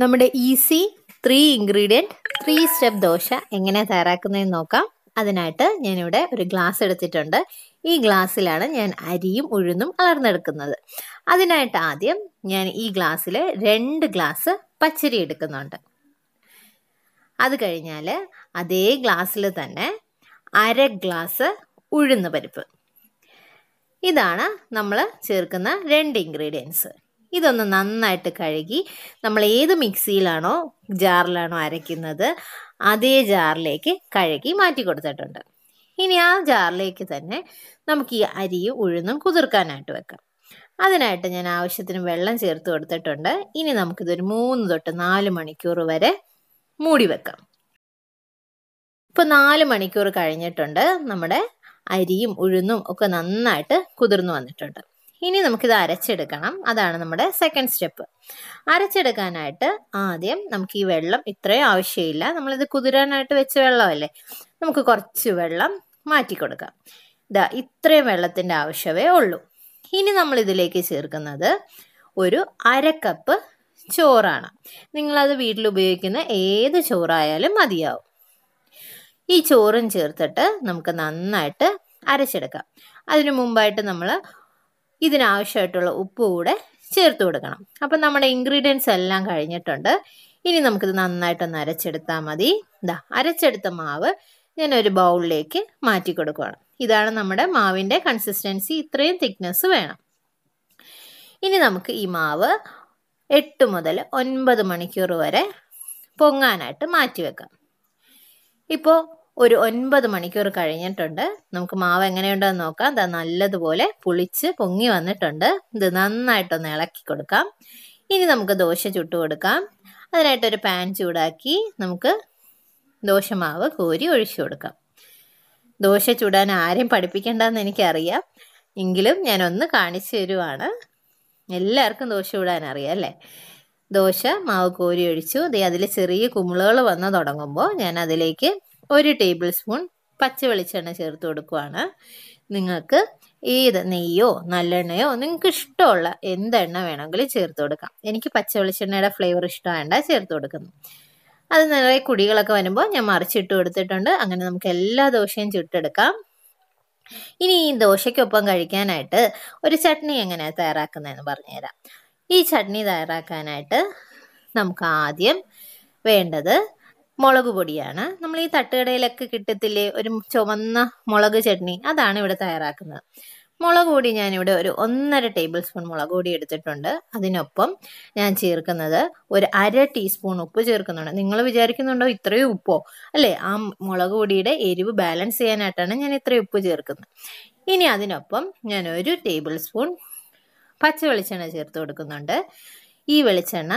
നമ്മുടെ easy three ingredient three step dosa എങ്ങനെ തയ്യാറാക്കുന്നതെന്ന് നോക്കാം അതിനായിട്ട് ഞാനിവിടെ ഒരു ഗ്ലാസ് എടുത്തിട്ടുണ്ട് ഈ ഗ്ലാസ്സിലാണ് ഞാൻ അരിയും ഉഴുന്നും കലർന്നെടുക്കുന്നത് അതിനായിട്ട് ആദ്യം ഞാൻ ഈ ഗ്ലാസ്സിൽ രണ്ട് ഗ്ലാസ് പച്ചരി എടുക്കുന്നുണ്ട് അത് കഴിഞ്ഞാൽ അതേ ഗ്ലാസ്സിൽ തന്നെ അര ഗ്ലാസ് ഉഴുന്ന് പരിപ്പ് ഇതാണ് നമ്മൾ ചേർക്കുന്ന രണ്ട് ഇൻഗ്രീഡിയൻസ് ഇതൊന്ന് നന്നായിട്ട് കഴുകി നമ്മൾ ഏത് മിക്സിയിലാണോ ജാറിലാണോ അരയ്ക്കുന്നത് അതേ ജാറിലേക്ക് കഴുകി മാറ്റി കൊടുത്തിട്ടുണ്ട് ഇനി ആ ജാറിലേക്ക് തന്നെ നമുക്ക് ഈ അരിയും ഉഴുന്നും കുതിർക്കാനായിട്ട് വെക്കാം അതിനായിട്ട് ഞാൻ ആവശ്യത്തിന് വെള്ളം ചേർത്ത് കൊടുത്തിട്ടുണ്ട് ഇനി നമുക്കിതൊരു മൂന്ന് തൊട്ട് നാല് മണിക്കൂർ വരെ മൂടി വെക്കാം ഇപ്പോൾ നാല് മണിക്കൂർ കഴിഞ്ഞിട്ടുണ്ട് നമ്മുടെ അരിയും ഉഴുന്നും ഒക്കെ നന്നായിട്ട് കുതിർന്നു വന്നിട്ടുണ്ട് ഇനി നമുക്കിത് അരച്ചെടുക്കണം അതാണ് നമ്മുടെ സെക്കൻഡ് സ്റ്റെപ്പ് അരച്ചെടുക്കാനായിട്ട് ആദ്യം നമുക്ക് ഈ വെള്ളം ഇത്രയും ആവശ്യമില്ല നമ്മളിത് കുതിരാനായിട്ട് വെച്ച വെള്ളമല്ലേ നമുക്ക് കുറച്ച് വെള്ളം മാറ്റി കൊടുക്കാം ഇതാ ഇത്രയും വെള്ളത്തിൻ്റെ ആവശ്യമേ ഉള്ളൂ ഇനി നമ്മൾ ഇതിലേക്ക് ചേർക്കുന്നത് ഒരു അര കപ്പ് ചോറാണ് നിങ്ങളത് വീട്ടിൽ ഉപയോഗിക്കുന്ന ഏത് ചോറായാലും മതിയാവും ഈ ചോറും ചേർത്തിട്ട് നമുക്ക് നന്നായിട്ട് അരച്ചെടുക്കാം അതിനു മുമ്പായിട്ട് നമ്മൾ ഇതിനാവശ്യമായിട്ടുള്ള ഉപ്പ് കൂടെ ചേർത്ത് കൊടുക്കണം അപ്പം നമ്മുടെ ഇൻഗ്രീഡിയൻസ് എല്ലാം കഴിഞ്ഞിട്ടുണ്ട് ഇനി നമുക്കിത് നന്നായിട്ടൊന്ന് അരച്ചെടുത്താൽ മതി ഇതാ അരച്ചെടുത്ത മാവ് ഞാൻ ഒരു ബൗളിലേക്ക് മാറ്റി കൊടുക്കുകയാണ് ഇതാണ് നമ്മുടെ മാവിൻ്റെ കൺസിസ്റ്റൻസി ഇത്രയും തിക്നെസ് വേണം ഇനി നമുക്ക് ഈ മാവ് എട്ട് മുതൽ ഒൻപത് മണിക്കൂർ വരെ പൊങ്ങാനായിട്ട് മാറ്റി വെക്കാം ഇപ്പോൾ ഒരു ഒൻപത് മണിക്കൂർ കഴിഞ്ഞിട്ടുണ്ട് നമുക്ക് മാവ് എങ്ങനെയുണ്ടെന്ന് നോക്കാം അത് നല്ലതുപോലെ പുളിച്ച് പൊങ്ങി വന്നിട്ടുണ്ട് ഇത് നന്നായിട്ടൊന്ന് ഇളക്കി കൊടുക്കാം ഇനി നമുക്ക് ദോശ ചുട്ടു കൊടുക്കാം അതിനായിട്ടൊരു പാൻ ചൂടാക്കി നമുക്ക് ദോശമാവ് കോരി ഒഴിച്ചു കൊടുക്കാം ദോശ ചുടാൻ ആരെയും പഠിപ്പിക്കേണ്ടെന്ന് എനിക്കറിയാം എങ്കിലും ഞാനൊന്ന് കാണിച്ചു തരുവാണ് എല്ലാവർക്കും ദോശ ചുടാൻ അറിയാം അല്ലേ ദോശ മാവ് കോരി ഒഴിച്ചു അതിൽ ചെറിയ കുമിളുകൾ വന്ന് തുടങ്ങുമ്പോൾ ഞാൻ അതിലേക്ക് ഒരു ടേബിൾ സ്പൂൺ പച്ച വെളിച്ചെണ്ണ ചേർത്ത് കൊടുക്കുകയാണ് നിങ്ങൾക്ക് ഏത് നെയ്യോ നല്ലെണ്ണയോ നിങ്ങൾക്ക് ഇഷ്ടമുള്ള എന്തെണ്ണ വേണമെങ്കിലും ചേർത്ത് കൊടുക്കാം എനിക്ക് പച്ച വെളിച്ചെണ്ണയുടെ ഫ്ലേവർ ഇഷ്ടമായണ്ട ചേർത്ത് കൊടുക്കുന്നു അത് നിറയെ കുടികളൊക്കെ വരുമ്പോൾ ഞാൻ മറിച്ചിട്ട് കൊടുത്തിട്ടുണ്ട് അങ്ങനെ നമുക്ക് എല്ലാ ദോശയും ചുട്ടെടുക്കാം ഇനി ഈ ദോശയ്ക്കൊപ്പം കഴിക്കാനായിട്ട് ഒരു ചട്നി എങ്ങനെയാണ് തയ്യാറാക്കുന്നതെന്ന് പറഞ്ഞുതരാം ഈ ചട്നി തയ്യാറാക്കാനായിട്ട് നമുക്ക് ആദ്യം വേണ്ടത് മുളക് പൊടിയാണ് നമ്മൾ ഈ തട്ടുകടയിലൊക്കെ കിട്ടത്തില്ലേ ഒരു ചുവന്ന മുളക് ചട്നി അതാണ് ഇവിടെ തയ്യാറാക്കുന്നത് മുളക് പൊടി ഞാനിവിടെ ഒരു ഒന്നര ടേബിൾ സ്പൂൺ മുളക് പൊടി എടുത്തിട്ടുണ്ട് അതിനൊപ്പം ഞാൻ ചേർക്കുന്നത് ഒരു അര ടീസ്പൂൺ ഉപ്പ് ചേർക്കുന്നുണ്ട് നിങ്ങൾ വിചാരിക്കുന്നുണ്ടോ ഇത്രയും ഉപ്പോ അല്ലേ ആ മുളക് പൊടിയുടെ എരിവ് ബാലൻസ് ചെയ്യാനായിട്ടാണ് ഞാൻ ഇത്രയും ഉപ്പ് ചേർക്കുന്നത് ഇനി അതിനൊപ്പം ഞാൻ ഒരു ടേബിൾ സ്പൂൺ പച്ച വെളിച്ചെണ്ണ ചേർത്ത് കൊടുക്കുന്നുണ്ട് ഈ വെളിച്ചെണ്ണ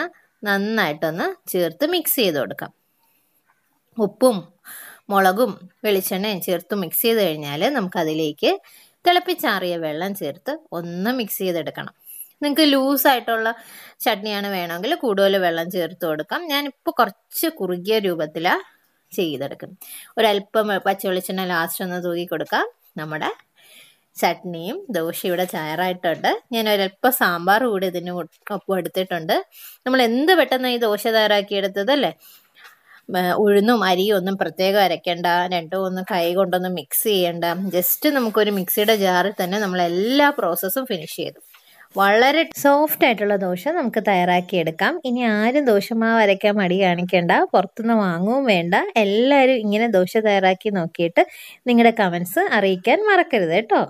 നന്നായിട്ടൊന്ന് ചേർത്ത് മിക്സ് ചെയ്ത് കൊടുക്കാം ഉപ്പും മുളകും വെളിച്ചെണ്ണയും ചേർത്ത് മിക്സ് ചെയ്ത് കഴിഞ്ഞാൽ നമുക്കതിലേക്ക് തിളപ്പിച്ചാറിയ വെള്ളം ചേർത്ത് ഒന്ന് മിക്സ് ചെയ്തെടുക്കണം നിങ്ങൾക്ക് ലൂസായിട്ടുള്ള ചട്നിയാണ് വേണമെങ്കിൽ കൂടുതൽ വെള്ളം ചേർത്ത് കൊടുക്കാം ഞാനിപ്പോൾ കുറച്ച് കുറുകിയ രൂപത്തിലാണ് ചെയ്തെടുക്കും ഒരല്പം പച്ചവെളിച്ചെണ്ണ ലാസ്റ്റ് ഒന്ന് തൂക്കി കൊടുക്കാം നമ്മുടെ ചട്നിയും ദോശ ഇവിടെ ചായറായിട്ടുണ്ട് ഞാൻ ഒരല്പം സാമ്പാർ കൂടി ഇതിന് ഒപ്പം എടുത്തിട്ടുണ്ട് നമ്മൾ എന്ത് പെട്ടെന്ന് ഈ ദോശ തയ്യാറാക്കിയെടുത്തത് അല്ലേ ഉഴുന്നും അരിയും ഒന്നും പ്രത്യേകം അരയ്ക്കേണ്ട രണ്ടും ഒന്നും കൈ കൊണ്ടൊന്ന് മിക്സ് ചെയ്യേണ്ട ജസ്റ്റ് നമുക്കൊരു മിക്സിയുടെ ജാറിൽ തന്നെ നമ്മൾ എല്ലാ പ്രോസസ്സും ഫിനിഷ് ചെയ്തു വളരെ സോഫ്റ്റ് ആയിട്ടുള്ള ദോശ നമുക്ക് തയ്യാറാക്കിയെടുക്കാം ഇനി ആരും ദോശമാവ് അരയ്ക്കാൻ മടി കാണിക്കേണ്ട പുറത്തുനിന്ന് വാങ്ങുകയും വേണ്ട എല്ലാവരും ഇങ്ങനെ ദോശ തയ്യാറാക്കി നോക്കിയിട്ട് നിങ്ങളുടെ കമൻസ് അറിയിക്കാൻ മറക്കരുത് കേട്ടോ